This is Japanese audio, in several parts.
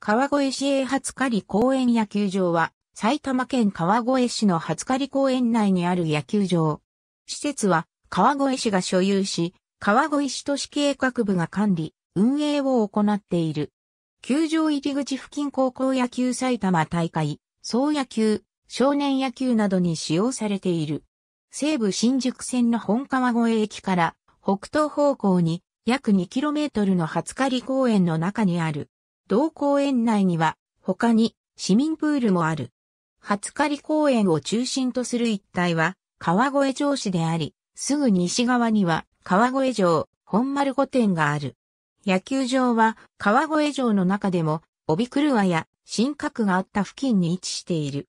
川越市営初狩公園野球場は、埼玉県川越市の初狩公園内にある野球場。施設は、川越市が所有し、川越市都市計画部が管理、運営を行っている。球場入り口付近高校野球埼玉大会、総野球、少年野球などに使用されている。西武新宿線の本川越駅から北東方向に約 2km の初狩公園の中にある。同公園内には、他に市民プールもある。初狩公園を中心とする一帯は、川越城市であり、すぐ西側には、川越城、本丸御殿がある。野球場は、川越城の中でも、帯狂や新閣があった付近に位置している。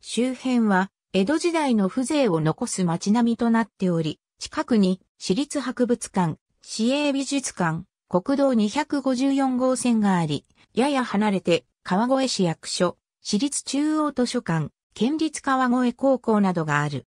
周辺は、江戸時代の風情を残す街並みとなっており、近くに、市立博物館、市営美術館、国道254号線があり、やや離れて川越市役所、市立中央図書館、県立川越高校などがある。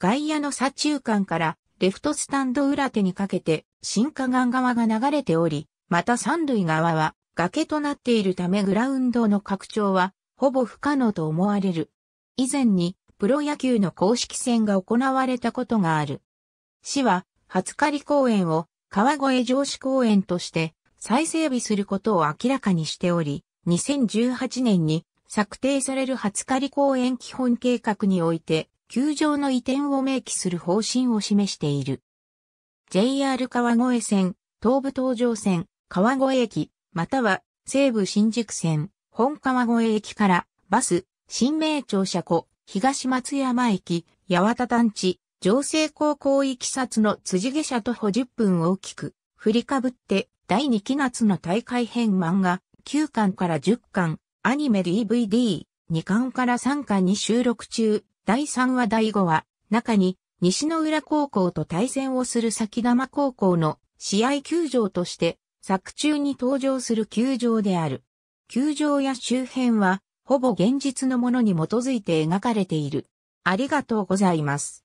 外野の左中間からレフトスタンド裏手にかけて新河岸側が流れており、また三塁側は崖となっているためグラウンドの拡張はほぼ不可能と思われる。以前にプロ野球の公式戦が行われたことがある。市は、初狩公園を川越城址公園として再整備することを明らかにしており、2018年に策定される初狩公園基本計画において、球場の移転を明記する方針を示している。JR 川越線、東武東上線、川越駅、または西武新宿線、本川越駅からバス、新名庁車庫、東松山駅、八幡団地、上西高校域札の辻下車徒歩10分大きく、振りかぶって、第2期夏の大会編漫画、9巻から10巻、アニメ DVD、2巻から3巻に収録中、第3話第5話、中に、西の浦高校と対戦をする先玉高校の試合球場として、作中に登場する球場である。球場や周辺は、ほぼ現実のものに基づいて描かれている。ありがとうございます。